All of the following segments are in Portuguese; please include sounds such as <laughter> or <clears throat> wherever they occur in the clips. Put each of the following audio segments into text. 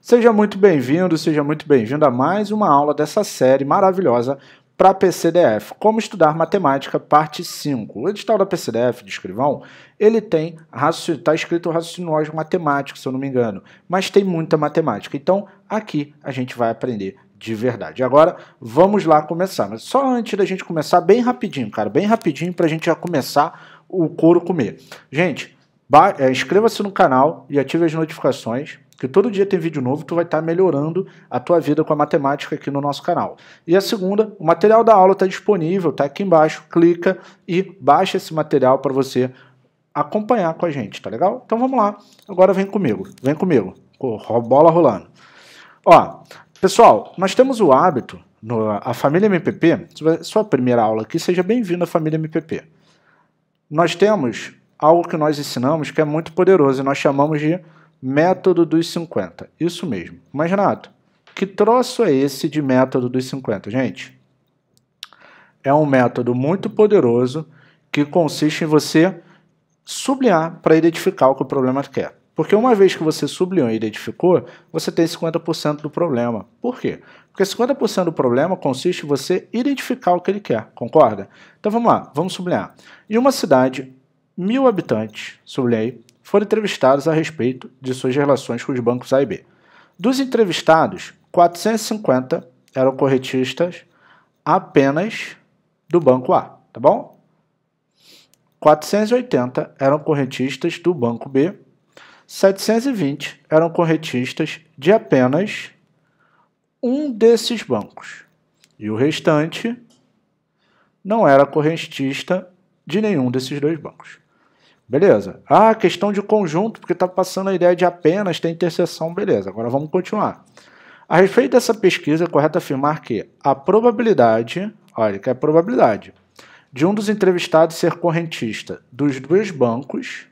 Seja muito bem-vindo, seja muito bem vindo a mais uma aula dessa série maravilhosa para PCDF, como estudar matemática, parte 5. O edital da PCDF de escrivão, ele tem, está escrito raciocínio lógico matemático, se eu não me engano, mas tem muita matemática. Então, aqui a gente vai aprender de verdade. Agora, vamos lá começar. Mas só antes da gente começar, bem rapidinho, cara, bem rapidinho, para a gente já começar o couro comer. Gente, é, inscreva-se no canal e ative as notificações que todo dia tem vídeo novo, tu vai estar tá melhorando a tua vida com a matemática aqui no nosso canal. E a segunda, o material da aula está disponível, está aqui embaixo, clica e baixa esse material para você acompanhar com a gente, tá legal? Então vamos lá, agora vem comigo, vem comigo, bola rolando. Ó, pessoal, nós temos o hábito, no, a família MPP, sua primeira aula aqui, seja bem-vindo à família MPP. Nós temos algo que nós ensinamos que é muito poderoso e nós chamamos de método dos 50. Isso mesmo. Mas, Renato, que troço é esse de método dos 50, gente? É um método muito poderoso que consiste em você sublinhar para identificar o que o problema quer. Porque uma vez que você sublinhou e identificou, você tem 50% do problema. Por quê? Porque 50% do problema consiste em você identificar o que ele quer, concorda? Então vamos lá, vamos sublinhar. Em uma cidade, mil habitantes, sublinhei, foram entrevistados a respeito de suas relações com os bancos A e B. Dos entrevistados, 450 eram corretistas apenas do banco A, tá bom? 480 eram corretistas do banco B, 720 eram corretistas de apenas um desses bancos. E o restante não era correntista de nenhum desses dois bancos. Beleza. Ah, questão de conjunto, porque está passando a ideia de apenas ter interseção. Beleza, agora vamos continuar. A respeito dessa pesquisa, é correto afirmar que a probabilidade, olha, que é a probabilidade de um dos entrevistados ser correntista dos dois bancos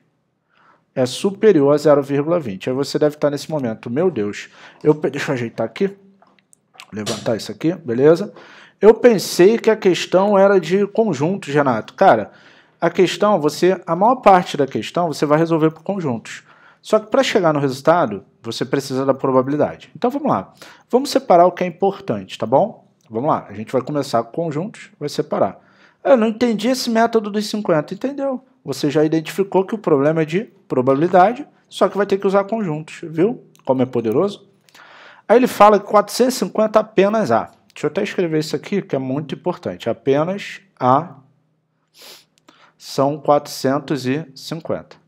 é superior a 0,20. Aí você deve estar nesse momento, meu Deus, eu, deixa eu ajeitar aqui, levantar isso aqui, beleza? Eu pensei que a questão era de conjunto, Renato. Cara, a questão, você, a maior parte da questão você vai resolver por conjuntos. Só que para chegar no resultado, você precisa da probabilidade. Então vamos lá. Vamos separar o que é importante, tá bom? Vamos lá. A gente vai começar com conjuntos, vai separar. Eu não entendi esse método dos 50, entendeu? Você já identificou que o problema é de probabilidade, só que vai ter que usar conjuntos, viu? Como é poderoso. Aí ele fala que 450 apenas A. Deixa eu até escrever isso aqui, que é muito importante. Apenas A são 450.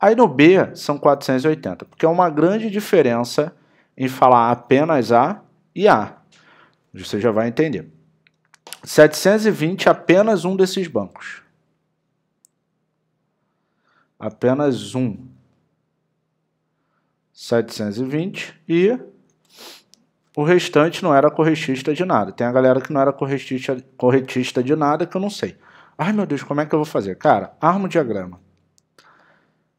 Aí no B são 480, porque é uma grande diferença em falar apenas A e A. Você já vai entender. 720 apenas um desses bancos. Apenas um. 720 e o restante não era corretista de nada. Tem a galera que não era corretista, corretista de nada que eu não sei. Ai meu Deus, como é que eu vou fazer? Cara, arma o diagrama.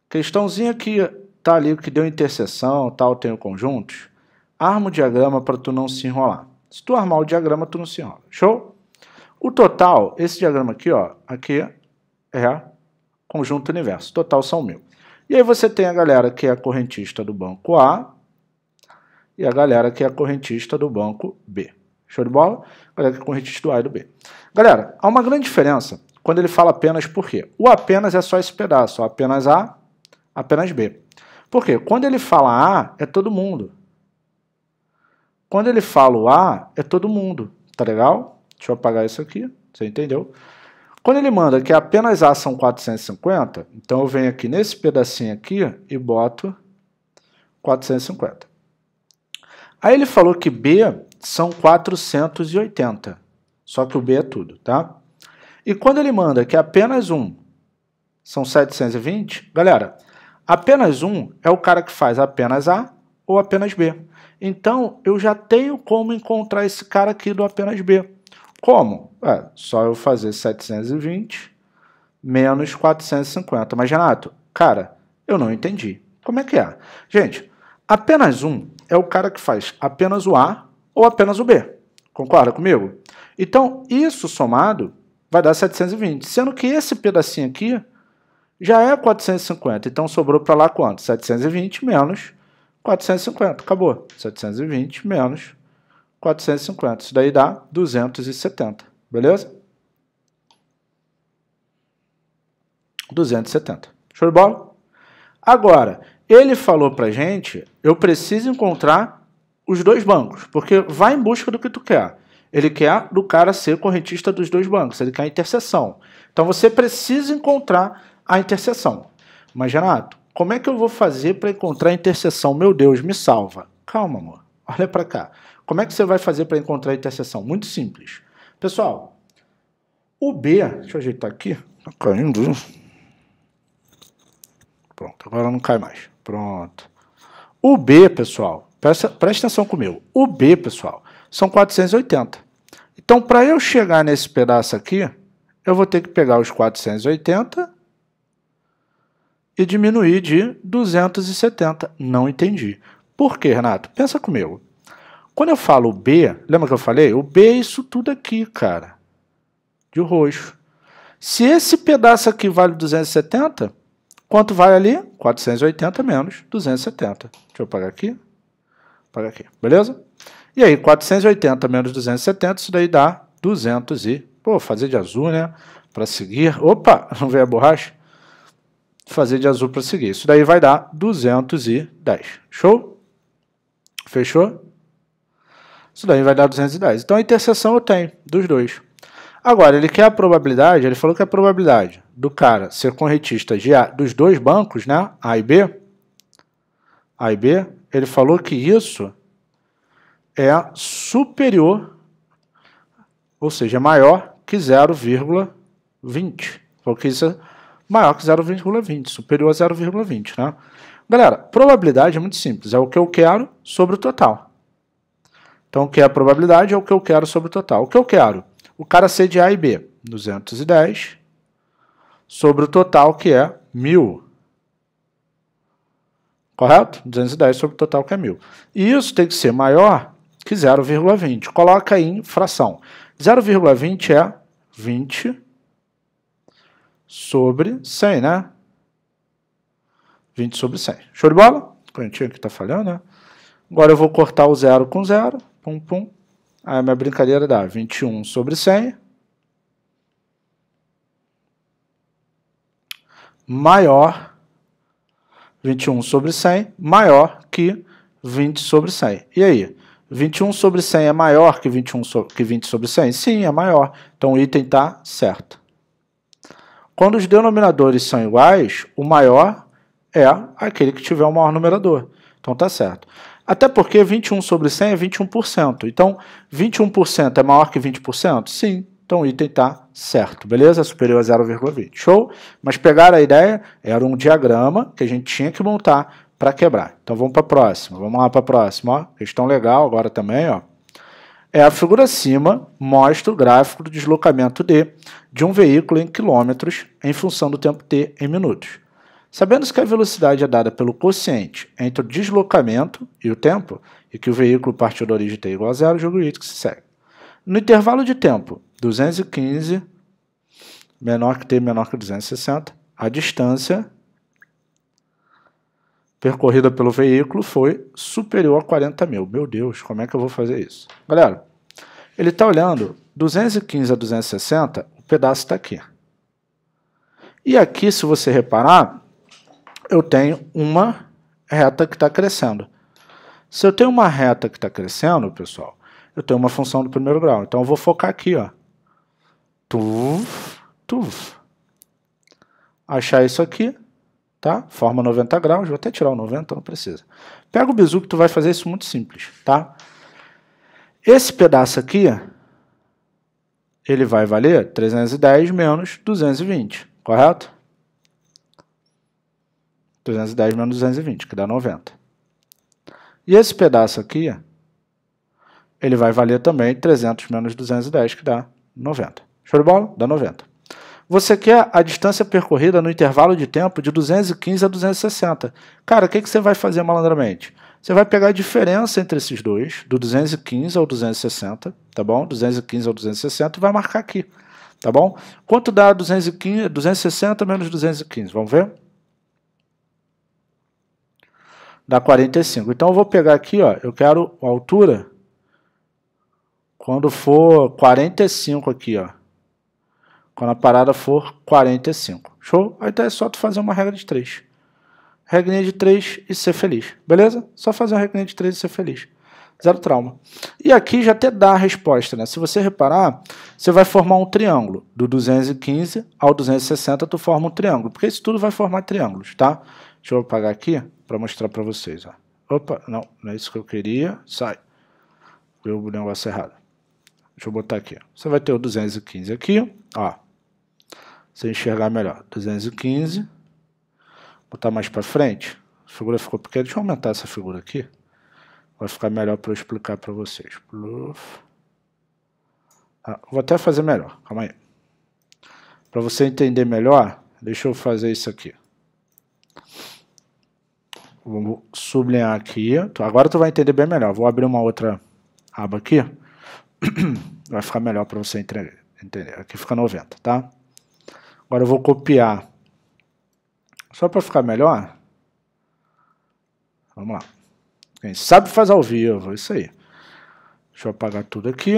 Questãozinha que tá ali, que deu interseção, tal, tem o conjuntos. Arma o diagrama para tu não se enrolar. Se tu armar o diagrama, tu não se enrola. Show? O total, esse diagrama aqui, ó, aqui é conjunto universo. Total são mil. E aí você tem a galera que é correntista do banco A e a galera que é correntista do banco B. Show de bola? Galera com retite do A e do B. Galera, há uma grande diferença quando ele fala apenas por quê? O apenas é só esse pedaço, apenas A, apenas B. Por quê? Quando ele fala A, é todo mundo. Quando ele fala o A, é todo mundo. Tá legal? Deixa eu apagar isso aqui. Você entendeu? Quando ele manda que apenas A são 450, então eu venho aqui nesse pedacinho aqui e boto 450. Aí ele falou que B são 480. Só que o B é tudo, tá? E quando ele manda que é apenas um são 720, galera, apenas um é o cara que faz apenas A ou apenas B. Então, eu já tenho como encontrar esse cara aqui do apenas B. Como? É, só eu fazer 720 menos 450. Mas, Renato, cara, eu não entendi. Como é que é? Gente, apenas um é o cara que faz apenas o A ou apenas o B. Concorda comigo? Então, isso somado vai dar 720, sendo que esse pedacinho aqui já é 450. Então, sobrou para lá quanto? 720 menos 450. Acabou. 720 menos 450. Isso daí dá 270. Beleza? 270. Show de bola? Agora, ele falou para gente, eu preciso encontrar os dois bancos, porque vai em busca do que tu quer. Ele quer do cara ser correntista dos dois bancos, ele quer a interseção. Então você precisa encontrar a interseção. Mas, Renato, como é que eu vou fazer para encontrar a interseção? Meu Deus, me salva. Calma, amor. <laughs> Olha para cá. Como é que você vai fazer para encontrar a interseção? Muito simples. Pessoal, o B, deixa eu ajeitar aqui. Tá caindo. Pronto, agora não cai mais. Pronto. O B, pessoal, Presta, presta atenção comigo. O B, pessoal, são 480. Então, para eu chegar nesse pedaço aqui, eu vou ter que pegar os 480 e diminuir de 270. Não entendi. Por quê, Renato? Pensa comigo. Quando eu falo B, lembra que eu falei? O B é isso tudo aqui, cara. De roxo. Se esse pedaço aqui vale 270, quanto vale ali? 480 menos 270. Deixa eu pagar aqui para aqui, beleza? E aí, 480 menos 270, isso daí dá 200 e... Pô, fazer de azul, né? Para seguir... Opa, <laughs> não veio a borracha? Fazer de azul para seguir. Isso daí vai dar 210. Show? Fechou? Isso daí vai dar 210. Então, a interseção eu tenho dos dois. Agora, ele quer a probabilidade, ele falou que é a probabilidade do cara ser corretista de a, dos dois bancos, né, A e B, a e B, ele falou que isso é superior, ou seja, é maior que 0,20. Falou que isso é maior que 0,20, superior a 0,20, né? Galera, probabilidade é muito simples, é o que eu quero sobre o total. Então, o que é a probabilidade é o que eu quero sobre o total. O que eu quero? O cara C de A e B, 210, sobre o total que é 1.000. Correto? 210 sobre o total que é 1.000. E isso tem que ser maior que 0,20. Coloca aí em fração. 0,20 é 20 sobre 100, né? 20 sobre 100. Show de bola? Correntinha que tá falhando, né? Agora eu vou cortar o zero com zero. Pum, pum. Aí a minha brincadeira dá 21 sobre 100. Maior 21 sobre 100 maior que 20 sobre 100. E aí? 21 sobre 100 é maior que 21 sobre, que 20 sobre 100? Sim, é maior. Então o item está certo. Quando os denominadores são iguais, o maior é aquele que tiver o maior numerador. Então está certo. Até porque 21 sobre 100 é 21%. Então 21% é maior que 20%? Sim, então o item está certo, beleza? Superior a 0,20. Show? Mas pegaram a ideia? Era um diagrama que a gente tinha que montar para quebrar. Então vamos para a próxima. Vamos lá para a próxima. Ó. Questão legal agora também. Ó. É, a figura acima mostra o gráfico do deslocamento D de um veículo em quilômetros em função do tempo T em minutos. Sabendo que a velocidade é dada pelo quociente entre o deslocamento e o tempo, e que o veículo partiu da origem T igual a zero, jogo o item que se segue. No intervalo de tempo, 215 menor que t menor que 260, a distância percorrida pelo veículo foi superior a 40 mil. Meu Deus, como é que eu vou fazer isso? Galera, ele está olhando 215 a 260, o pedaço está aqui. E aqui, se você reparar, eu tenho uma reta que está crescendo. Se eu tenho uma reta que está crescendo, pessoal, eu tenho uma função do primeiro grau. Então eu vou focar aqui, ó. Tuf, tuf. Achar isso aqui, tá? Forma 90 graus, vou até tirar o 90, não precisa. Pega o bizu que tu vai fazer isso muito simples, tá? Esse pedaço aqui, ele vai valer 310 menos 220, correto? 310 menos 220, que dá 90. E esse pedaço aqui, ele vai valer também 300 menos 210, que dá 90. Show de bola? Dá 90. Você quer a distância percorrida no intervalo de tempo de 215 a 260. Cara, o que, que você vai fazer malandramente? Você vai pegar a diferença entre esses dois, do 215 ao 260, tá bom? 215 ao 260 e vai marcar aqui, tá bom? Quanto dá 215, 260 menos 215? Vamos ver? Dá 45. Então eu vou pegar aqui, ó, eu quero a altura quando for 45 aqui, ó. Quando a parada for 45. Show? Aí então é só tu fazer uma regra de 3. Regrinha de 3 e ser feliz. Beleza? Só fazer uma regrinha de 3 e ser feliz. Zero trauma. E aqui já até dá a resposta, né? Se você reparar, você vai formar um triângulo. Do 215 ao 260, tu forma um triângulo. Porque isso tudo vai formar triângulos, tá? Deixa eu apagar aqui para mostrar para vocês, ó. Opa, não, não é isso que eu queria. Sai. Deu o negócio errado. Deixa eu botar aqui. Você vai ter o 215 aqui, ó. Você enxergar melhor. 215. Botar mais para frente. A figura ficou pequena. Deixa eu aumentar essa figura aqui. Vai ficar melhor para eu explicar para vocês. Ah, vou até fazer melhor. Calma aí. Para você entender melhor, deixa eu fazer isso aqui. Vou sublinhar aqui. Agora tu vai entender bem melhor. Vou abrir uma outra aba aqui. <clears throat> vai ficar melhor para você entender. Aqui fica 90, tá? Agora eu vou copiar. Só para ficar melhor. Vamos lá. Quem sabe faz ao vivo, isso aí. Deixa eu apagar tudo aqui.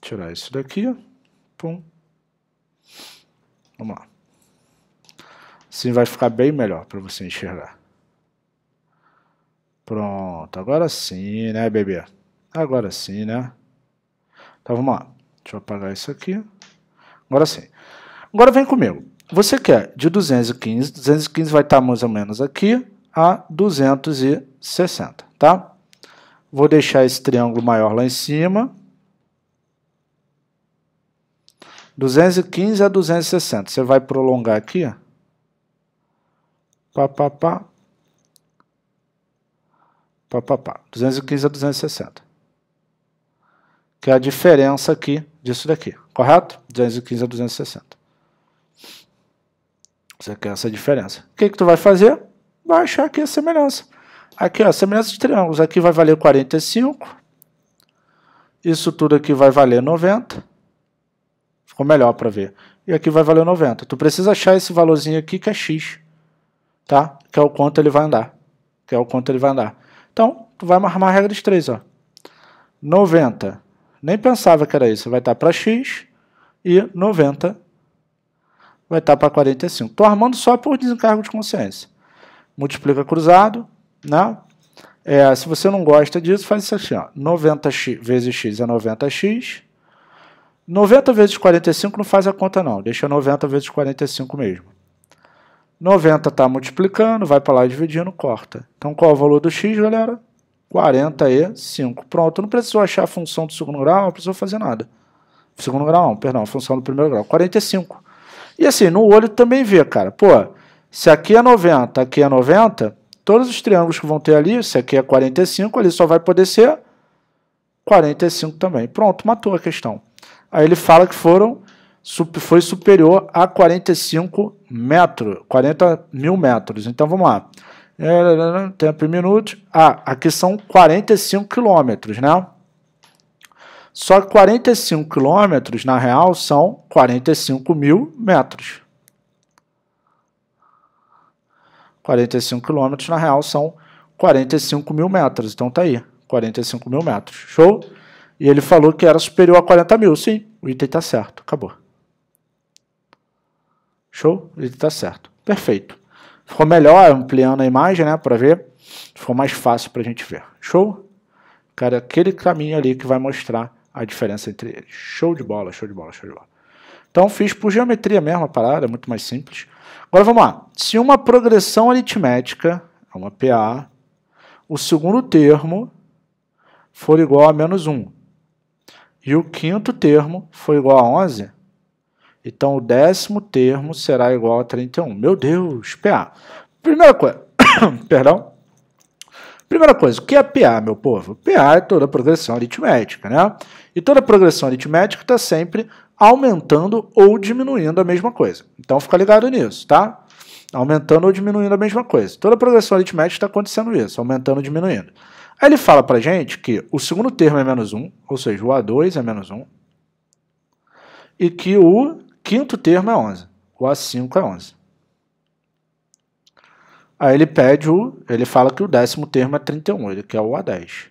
Tirar isso daqui. Pum. Vamos lá. Assim vai ficar bem melhor para você enxergar. Pronto, agora sim, né, bebê? Agora sim, né? Então vamos lá. Deixa eu apagar isso aqui. Agora sim. Agora vem comigo. Você quer de 215, 215 vai estar mais ou menos aqui, a 260, tá? Vou deixar esse triângulo maior lá em cima. 215 a 260. Você vai prolongar aqui, ó. Pá, pá, pá. Pá, pá, pá. 215 a 260 que é a diferença aqui disso daqui, correto? 215 a 260. Você quer essa diferença. O que, que tu vai fazer? Vai achar aqui a semelhança. Aqui, ó, a semelhança de triângulos. Aqui vai valer 45. Isso tudo aqui vai valer 90. Ficou melhor para ver. E aqui vai valer 90. Tu precisa achar esse valorzinho aqui que é x, tá? Que é o quanto ele vai andar. Que é o quanto ele vai andar. Então, tu vai armar a regra de 3, ó. 90 nem pensava que era isso, vai estar para x e 90 vai estar para 45. Estou armando só por desencargo de consciência. Multiplica cruzado, né? É, se você não gosta disso, faz isso assim, ó. 90 x, vezes x é 90x. 90 vezes 45 não faz a conta não, deixa 90 vezes 45 mesmo. 90 está multiplicando, vai para lá dividindo, corta. Então qual é o valor do x, galera? 45. Pronto, não precisou achar a função do segundo grau, não precisou fazer nada. Segundo grau, não, perdão, a função do primeiro grau, 45. E assim, no olho também vê, cara, pô, se aqui é 90, aqui é 90, todos os triângulos que vão ter ali, se aqui é 45, ali só vai poder ser 45 também. Pronto, matou a questão. Aí ele fala que foram foi superior a 45 metros, 40 mil metros. Então vamos lá tempo em minuto. Ah, aqui são 45 quilômetros, né? Só que 45 quilômetros, na real, são 45 mil metros. 45 quilômetros, na real, são 45 mil metros. Então tá aí, 45 mil metros. Show? E ele falou que era superior a 40 mil. Sim, o item tá certo. Acabou. Show? O item tá certo. Perfeito. Ficou melhor ampliando a imagem, né, para ver. Ficou mais fácil para a gente ver. Show? Cara, aquele caminho ali que vai mostrar a diferença entre eles. Show de bola, show de bola, show de bola. Então fiz por geometria mesmo a parada, é muito mais simples. Agora vamos lá. Se uma progressão aritmética, é uma PA, o segundo termo for igual a menos 1 e o quinto termo for igual a 11, então o décimo termo será igual a 31. Meu Deus, PA. Primeira coisa, <coughs> perdão. Primeira coisa, o que é PA, meu povo? PA é toda progressão aritmética, né? E toda progressão aritmética está sempre aumentando ou diminuindo a mesma coisa. Então fica ligado nisso, tá? Aumentando ou diminuindo a mesma coisa. Toda progressão aritmética está acontecendo isso, aumentando ou diminuindo. Aí ele fala a gente que o segundo termo é menos 1, ou seja, o A2 é menos 1, e que o quinto termo é 11. O A5 é 11. Aí ele pede o. Ele fala que o décimo termo é 31, ele quer o A10.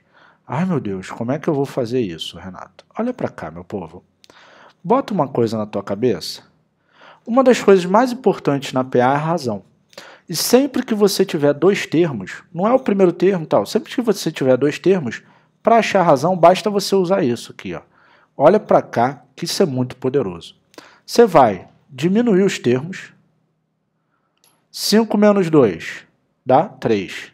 Ai meu Deus, como é que eu vou fazer isso, Renato? Olha para cá, meu povo. Bota uma coisa na tua cabeça. Uma das coisas mais importantes na PA é a razão. E sempre que você tiver dois termos, não é o primeiro termo tal, sempre que você tiver dois termos, para achar a razão, basta você usar isso aqui. Ó. Olha para cá, que isso é muito poderoso. Você vai diminuir os termos. 5 menos 2 dá 3.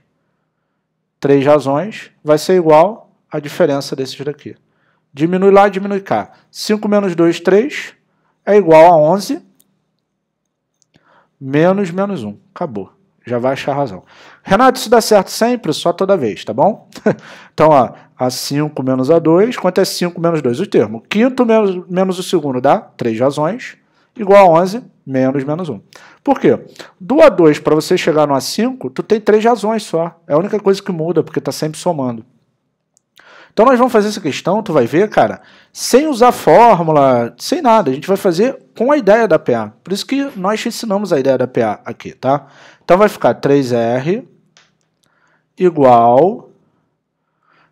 Três razões vai ser igual à diferença desses daqui. Diminui lá, diminui cá. 5 menos 2, 3 é igual a 11 menos menos 1. Acabou já vai achar razão. Renato, isso dá certo sempre, só toda vez, tá bom? <laughs> então, ó, A5 menos A2, quanto é 5 menos 2? O termo. Quinto menos, menos o segundo dá 3 razões, igual a 11, menos menos 1. Por quê? Do A2 para você chegar no A5, tu tem 3 razões só. É a única coisa que muda, porque está sempre somando. Então nós vamos fazer essa questão, tu vai ver, cara, sem usar fórmula, sem nada. A gente vai fazer com a ideia da PA. Por isso que nós ensinamos a ideia da PA aqui, tá? Então vai ficar 3R igual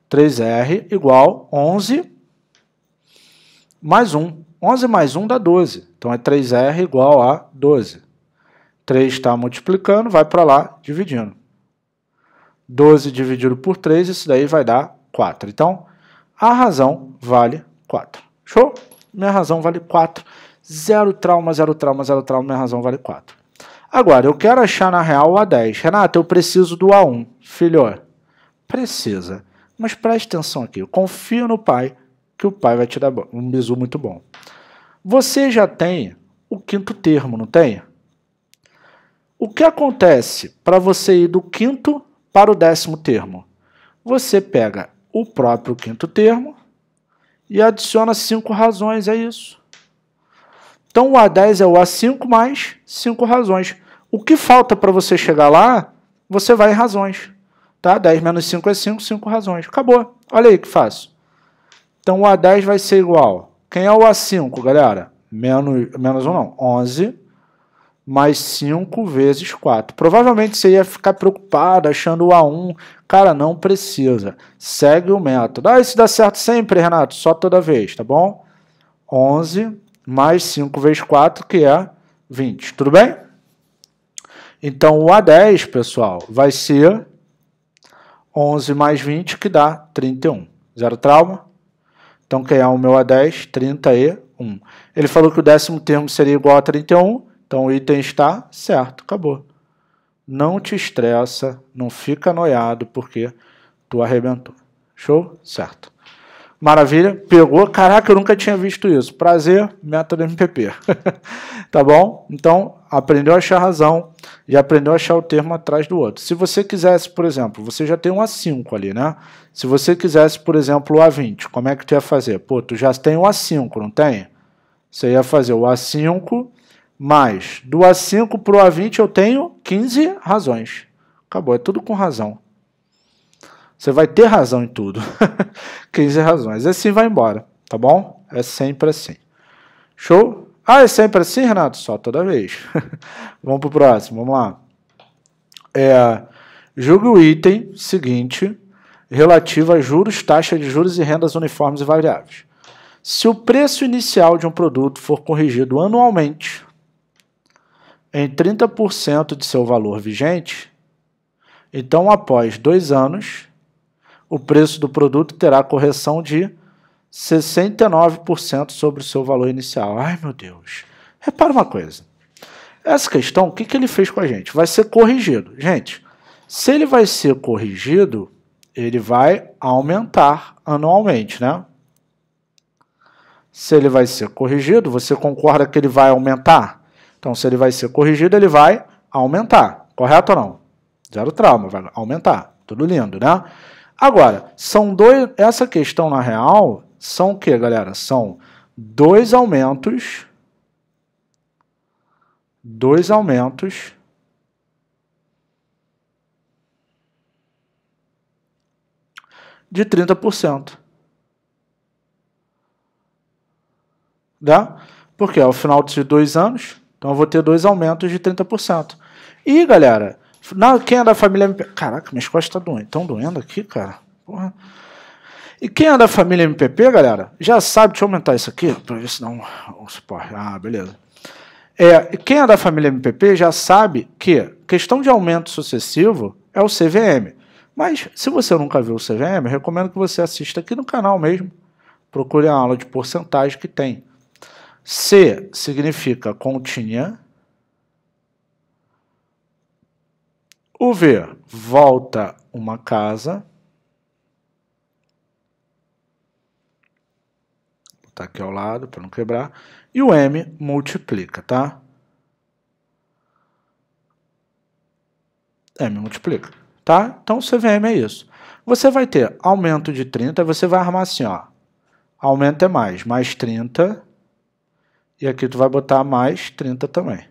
3R igual 11 mais 1. 11 mais 1 dá 12. Então é 3R igual a 12. 3 está multiplicando, vai para lá dividindo. 12 dividido por 3, isso daí vai dar 4. Então, a razão vale 4. Show? Minha razão vale 4. Zero trauma, zero trauma, zero trauma, minha razão vale 4. Agora, eu quero achar na real o A10. Renato, eu preciso do A1. Filho, precisa. Mas preste atenção aqui. Eu confio no pai, que o pai vai te dar um bisu muito bom. Você já tem o quinto termo, não tem? O que acontece para você ir do quinto para o décimo termo? Você pega o próprio quinto termo e adiciona cinco razões é isso. Então o A10 é o A5 mais cinco razões. O que falta para você chegar lá, você vai em razões. Tá? 10 menos 5 é 5, 5 razões. Acabou. Olha aí que fácil. Então o A10 vai ser igual. Quem é o A5, galera? Menos, menos um não, 11 mais 5 vezes 4. Provavelmente você ia ficar preocupado achando o A1. Cara, não precisa. Segue o método. Ah, isso dá certo sempre, Renato? Só toda vez, tá bom? 11 mais 5 vezes 4, que é 20. Tudo bem? Então, o A10, pessoal, vai ser 11 mais 20, que dá 31. Zero trauma? Então, quem é o meu A10? 31. Ele falou que o décimo termo seria igual a 31. Então o item está certo, acabou. Não te estressa, não fica noiado porque tu arrebentou. Show? Certo. Maravilha, pegou. Caraca, eu nunca tinha visto isso. Prazer, método MPP. <laughs> tá bom? Então, aprendeu a achar razão e aprendeu a achar o termo atrás do outro. Se você quisesse, por exemplo, você já tem um A5 ali, né? Se você quisesse, por exemplo, o A20, como é que tu ia fazer? Pô, tu já tem o um A5, não tem? Você ia fazer o A5 mas do A5 para o A20 eu tenho 15 razões. Acabou, é tudo com razão. Você vai ter razão em tudo. 15 <laughs> razões. Assim vai embora, tá bom? É sempre assim. Show? Ah, é sempre assim, Renato? Só toda vez. <laughs> vamos pro próximo, vamos lá. É, julgue o item seguinte relativo a juros, taxa de juros e rendas uniformes e variáveis. Se o preço inicial de um produto for corrigido anualmente, em 30% de seu valor vigente, então após dois anos, o preço do produto terá correção de 69% sobre o seu valor inicial. Ai meu Deus! Repara uma coisa. Essa questão, o que, que ele fez com a gente? Vai ser corrigido. Gente, se ele vai ser corrigido, ele vai aumentar anualmente, né? Se ele vai ser corrigido, você concorda que ele vai aumentar? Então, se ele vai ser corrigido, ele vai aumentar, correto ou não? Zero trauma, vai aumentar. Tudo lindo, né? Agora, são dois. Essa questão, na real, são o que, galera? São dois aumentos. Dois aumentos. De 30%. dá? Né? Porque ao final de dois anos, então eu vou ter dois aumentos de 30%. E galera, na, quem é da família MPP. Caraca, minhas costas estão tá doendo, tão doendo aqui, cara. Porra. E quem é da família MPP, galera, já sabe. Deixa eu aumentar isso aqui para ver se não Ah, beleza. É, quem é da família MPP já sabe que questão de aumento sucessivo é o CVM. Mas se você nunca viu o CVM, recomendo que você assista aqui no canal mesmo. Procure a aula de porcentagem que tem. C significa continha. O V volta uma casa. Vou botar aqui ao lado para não quebrar. E o M multiplica, tá? M multiplica, tá? Então, CVM é isso. Você vai ter aumento de 30, você vai armar assim, ó. Aumento é mais, mais 30 e aqui tu vai botar mais 30 também.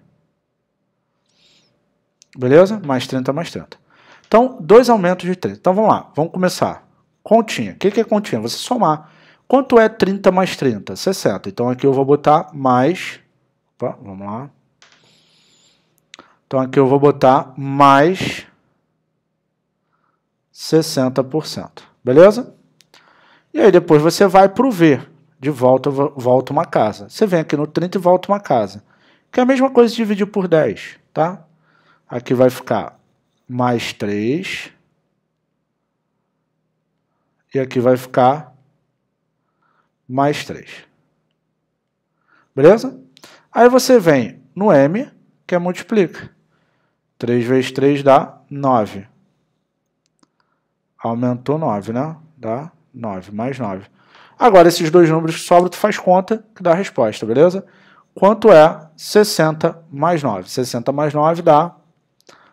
Beleza? Mais 30, mais 30. Então, dois aumentos de 30. Então, vamos lá. Vamos começar. Continha. O que, é continha? Você somar. Quanto é 30 mais 30? 60. Então, aqui eu vou botar mais... Opa, vamos lá. Então, aqui eu vou botar mais 60%. Beleza? E aí, depois você vai para o V de volta, volta uma casa. Você vem aqui no 30 e volta uma casa. Que é a mesma coisa dividir por 10, tá? Aqui vai ficar mais 3. E aqui vai ficar mais 3. Beleza? Aí você vem no M, que é multiplica. 3 vezes 3 dá 9. Aumentou 9, né? Dá 9, mais 9. Agora, esses dois números que sobram, tu faz conta que dá a resposta, beleza? Quanto é 60 mais 9? 60 mais 9 dá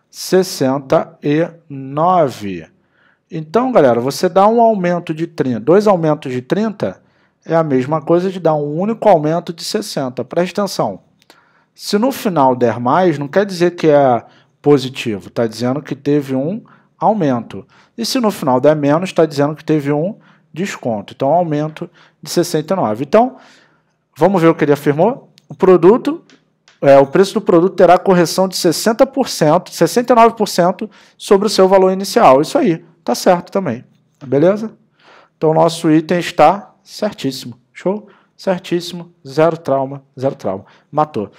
69. Então, galera, você dá um aumento de 30, dois aumentos de 30 é a mesma coisa de dar um único aumento de 60. Presta atenção. Se no final der mais, não quer dizer que é positivo, está dizendo que teve um aumento. E se no final der menos, está dizendo que teve um aumento desconto. Então, aumento de 69. Então, vamos ver o que ele afirmou. O produto, é, o preço do produto terá correção de 60%, 69% sobre o seu valor inicial. Isso aí, tá certo também. Tá beleza? Então, nosso item está certíssimo. Show? Certíssimo, zero trauma, zero trauma. Matou.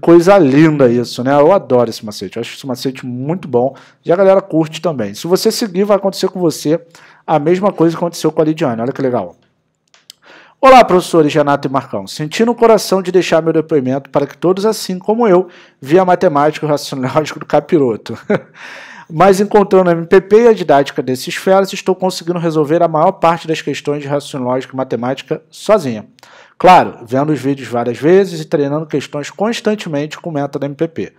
Coisa linda isso, né? Eu adoro esse macete. Eu acho esse macete muito bom. E a galera curte também. Se você seguir, vai acontecer com você a mesma coisa que aconteceu com a Lidiane. Olha que legal. Olá, professores Renato e Marcão. Sentindo o coração de deixar meu depoimento para que todos, assim como eu, via matemática e o raciocínio do capiroto. <laughs> Mas encontrando a MPP e a didática desses feras, estou conseguindo resolver a maior parte das questões de raciocínio lógico e matemática sozinha. Claro, vendo os vídeos várias vezes e treinando questões constantemente com o método MPP.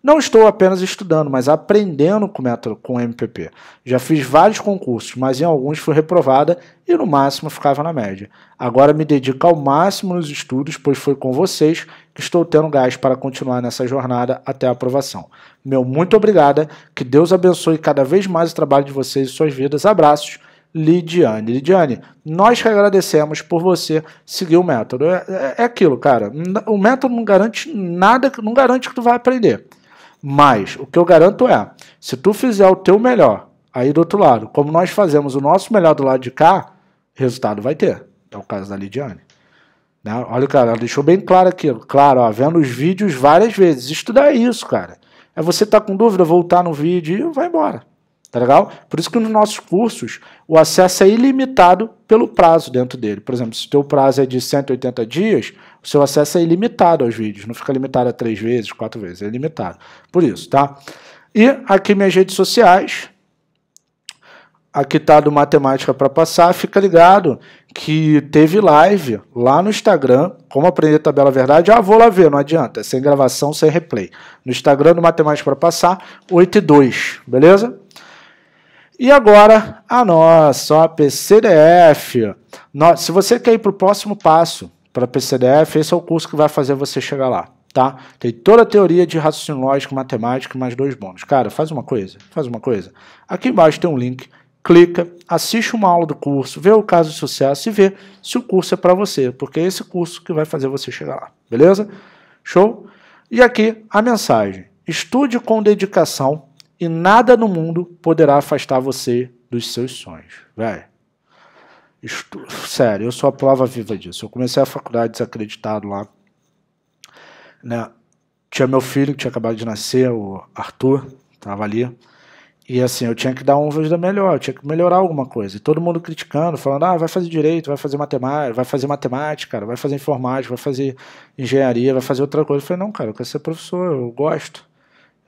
Não estou apenas estudando, mas aprendendo com método com MPP. Já fiz vários concursos, mas em alguns fui reprovada e no máximo ficava na média. Agora me dedico ao máximo nos estudos, pois foi com vocês que estou tendo gás para continuar nessa jornada até a aprovação. Meu muito obrigada, que Deus abençoe cada vez mais o trabalho de vocês e suas vidas. Abraços Lidiane. Lidiane, nós que agradecemos por você seguir o método. É, é, é aquilo, cara. O método não garante nada, não garante que tu vai aprender. Mas o que eu garanto é, se tu fizer o teu melhor aí do outro lado, como nós fazemos o nosso melhor do lado de cá, resultado vai ter. É o caso da Lidiane. Né? Olha, cara, ela deixou bem claro aqui. Claro, ó, vendo os vídeos várias vezes. Estudar isso, cara. É você tá com dúvida, voltar no vídeo e vai embora. Tá legal? Por isso que nos nossos cursos o acesso é ilimitado pelo prazo dentro dele. Por exemplo, se o teu prazo é de 180 dias, o seu acesso é ilimitado aos vídeos. Não fica limitado a três vezes, quatro vezes. É limitado. Por isso, tá? E aqui minhas redes sociais. Aqui tá do Matemática para Passar. Fica ligado que teve live lá no Instagram. Como aprender tabela verdade? Ah, vou lá ver, não adianta. É sem gravação, sem replay. No Instagram do Matemática para Passar, 8 e 2. Beleza? E agora a nossa a PCDF. Se você quer ir para o próximo passo para PCDF, esse é o curso que vai fazer você chegar lá. Tá? Tem toda a teoria de raciocínio lógico, matemática, mais dois bônus. Cara, faz uma coisa, faz uma coisa. Aqui embaixo tem um link, clica, assiste uma aula do curso, vê o caso de sucesso e vê se o curso é para você, porque é esse curso que vai fazer você chegar lá, beleza? Show? E aqui a mensagem. Estude com dedicação e nada no mundo poderá afastar você dos seus sonhos. Velho. Sério, eu sou a prova viva disso. Eu comecei a faculdade desacreditado lá. Né? Tinha meu filho que tinha acabado de nascer, o Arthur, tava ali. E assim, eu tinha que dar um da melhor, eu tinha que melhorar alguma coisa. E todo mundo criticando, falando: ah, vai fazer direito, vai fazer matemática, vai fazer matemática, cara, vai fazer informática, vai fazer engenharia, vai fazer outra coisa. Eu falei: não, cara, eu quero ser professor, eu gosto.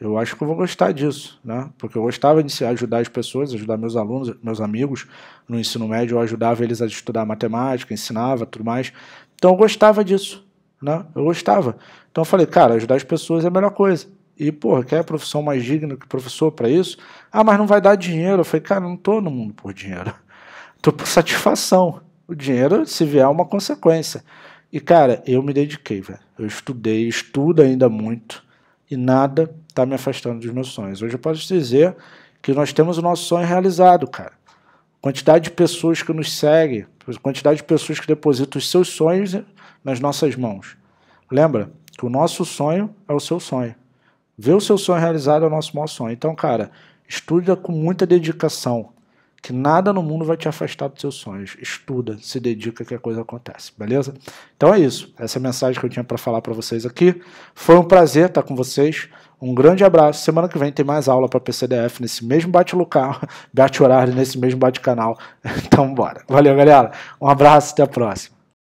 Eu acho que eu vou gostar disso, né? Porque eu gostava de ajudar as pessoas, ajudar meus alunos, meus amigos no ensino médio, eu ajudava eles a estudar matemática, ensinava, tudo mais. Então eu gostava disso, né? Eu gostava. Então eu falei, cara, ajudar as pessoas é a melhor coisa. E, porra, quer profissão mais digna que professor para isso? Ah, mas não vai dar dinheiro. Eu falei, cara, não tô no mundo por dinheiro. <laughs> Tô por satisfação. O dinheiro, se vier, é uma consequência. E, cara, eu me dediquei, velho. Eu estudei, estudo ainda muito e nada está me afastando dos meus sonhos. Hoje eu posso te dizer que nós temos o nosso sonho realizado, cara. Quantidade de pessoas que nos seguem, quantidade de pessoas que depositam os seus sonhos nas nossas mãos. Lembra que o nosso sonho é o seu sonho. Ver o seu sonho realizado é o nosso maior sonho. Então, cara, estuda com muita dedicação que nada no mundo vai te afastar dos seus sonhos. Estuda, se dedica que a coisa acontece, beleza? Então é isso. Essa é a mensagem que eu tinha para falar para vocês aqui. Foi um prazer estar tá com vocês. Um grande abraço. Semana que vem tem mais aula para PCDF nesse mesmo bate-local, <laughs> bate-horário, nesse mesmo bate-canal. <laughs> Então bora. Valeu, galera. Um abraço, até a próxima.